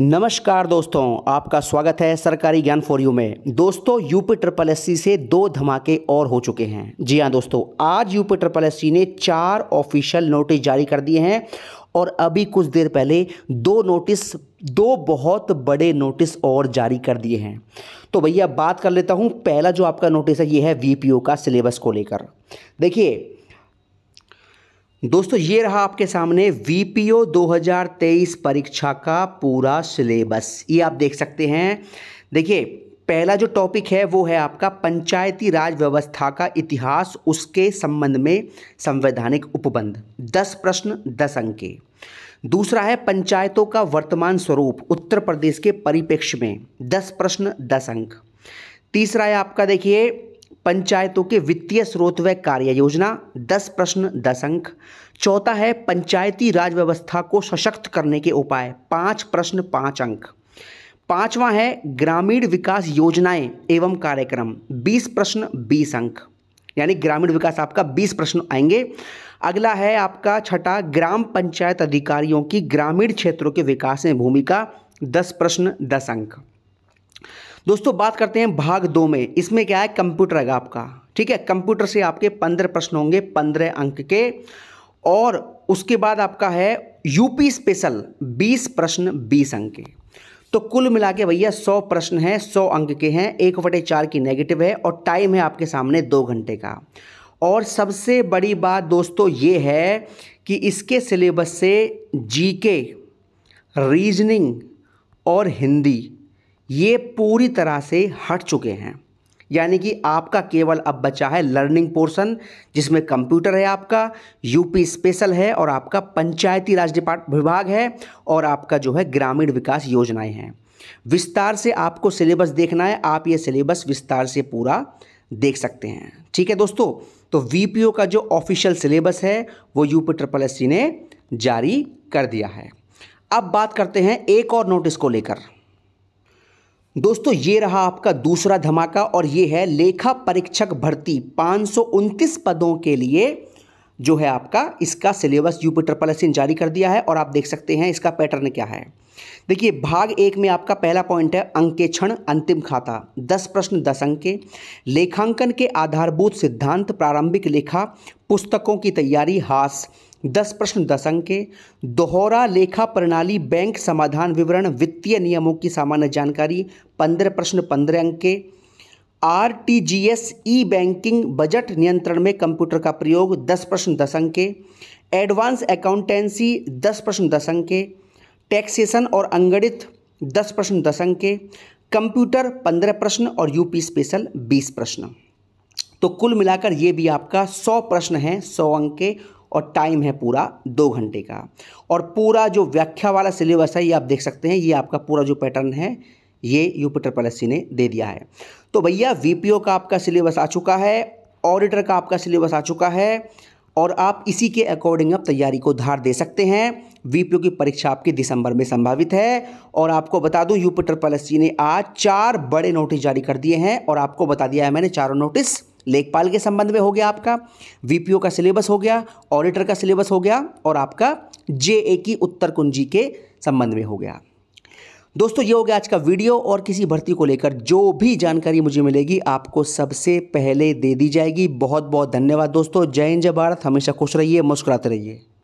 नमस्कार दोस्तों आपका स्वागत है सरकारी ज्ञान फॉर यू में दोस्तों यूपी ट्रिपल एस से दो धमाके और हो चुके हैं जी हां दोस्तों आज यूपी ट्रिपल एस ने चार ऑफिशियल नोटिस जारी कर दिए हैं और अभी कुछ देर पहले दो नोटिस दो बहुत बड़े नोटिस और जारी कर दिए हैं तो भैया बात कर लेता हूँ पहला जो आपका नोटिस है ये है वी का सिलेबस को लेकर देखिए दोस्तों ये रहा आपके सामने वी हजार तेईस परीक्षा का पूरा सिलेबस ये आप देख सकते हैं देखिए पहला जो टॉपिक है वो है आपका पंचायती राज व्यवस्था का इतिहास उसके संबंध में संवैधानिक उपबंध दस प्रश्न दस अंक दूसरा है पंचायतों का वर्तमान स्वरूप उत्तर प्रदेश के परिप्रेक्ष्य में दस प्रश्न दस अंक तीसरा है आपका देखिए पंचायतों के वित्तीय स्रोत व कार्य योजना दस प्रश्न दस अंक चौथा है पंचायती राज व्यवस्था को सशक्त करने के उपाय पाँच प्रश्न पाँच अंक पांचवा है ग्रामीण विकास योजनाएं एवं कार्यक्रम बीस प्रश्न बीस अंक यानी ग्रामीण विकास आपका बीस प्रश्न आएंगे अगला है आपका छठा ग्राम पंचायत अधिकारियों की ग्रामीण क्षेत्रों के विकास में भूमिका दस प्रश्न दस अंक दोस्तों बात करते हैं भाग दो में इसमें क्या है कंप्यूटर है आपका ठीक है कंप्यूटर से आपके पंद्रह प्रश्न होंगे पंद्रह अंक के और उसके बाद आपका है यूपी स्पेशल बीस प्रश्न बीस अंक के तो कुल मिला के भैया सौ प्रश्न हैं सौ अंक के हैं एक बटे चार की नेगेटिव है और टाइम है आपके सामने दो घंटे का और सबसे बड़ी बात दोस्तों ये है कि इसके सिलेबस से जीके रीजनिंग और हिंदी ये पूरी तरह से हट चुके हैं यानी कि आपका केवल अब बचा है लर्निंग पोर्शन जिसमें कंप्यूटर है आपका यूपी स्पेशल है और आपका पंचायती राज डिपार्ट विभाग है और आपका जो है ग्रामीण विकास योजनाएं हैं विस्तार से आपको सिलेबस देखना है आप ये सिलेबस विस्तार से पूरा देख सकते हैं ठीक है दोस्तों तो वी का जो ऑफिशियल सिलेबस है वो यूपी ट्रिपल एस ने जारी कर दिया है अब बात करते हैं एक और नोटिस को लेकर दोस्तों ये रहा आपका दूसरा धमाका और ये है लेखा परीक्षक भर्ती पाँच पदों के लिए जो है आपका इसका सिलेबस यूपी प्लस इन जारी कर दिया है और आप देख सकते हैं इसका पैटर्न क्या है देखिए भाग एक में आपका पहला पॉइंट है अंकेक्षण अंतिम खाता दस प्रश्न दस अंक के लेखांकन के आधारभूत सिद्धांत प्रारंभिक लेखा पुस्तकों की तैयारी हास दस प्रश्न दस अंक के दोहरा लेखा प्रणाली बैंक समाधान विवरण वित्तीय नियमों की सामान्य जानकारी पंद्रह प्रश्न पंद्रह अंक के R T G S E banking budget नियंत्रण में कंप्यूटर का प्रयोग दस प्रश्न दस अंक के एडवांस अकाउंटेंसी दस प्रश्न दस अंक के टैक्सेशन और अंगणित दस प्रश्न दस अंक के कंप्यूटर पंद्रह प्रश्न और यूपी स्पेशल बीस प्रश्न तो कुल मिलाकर ये भी आपका सौ प्रश्न है सौ अंक के और टाइम है पूरा दो घंटे का और पूरा जो व्याख्या वाला सिलेबस है ये आप देख सकते हैं ये आपका पूरा जो पैटर्न है ये यूपिटर पलसी ने दे दिया है तो भैया वीपीओ का आपका सिलेबस आ चुका है ऑडिटर का आपका सिलेबस आ चुका है और आप इसी के अकॉर्डिंग अब तैयारी को धार दे सकते हैं वीपीओ की परीक्षा आपकी दिसंबर में संभावित है और आपको बता दूं यूपिटर पलस्सी ने आज चार बड़े नोटिस जारी कर दिए हैं और आपको बता दिया है मैंने चारों नोटिस लेखपाल के संबंध में हो गया आपका वीपीओ का सिलेबस हो गया ऑडिटर का सिलेबस हो गया और आपका जे की उत्तर कुंजी के संबंध में हो गया दोस्तों ये हो गया आज का वीडियो और किसी भर्ती को लेकर जो भी जानकारी मुझे मिलेगी आपको सबसे पहले दे दी जाएगी बहुत बहुत धन्यवाद दोस्तों जय हिंद जय भारत हमेशा खुश रहिए मुस्कुराते रहिए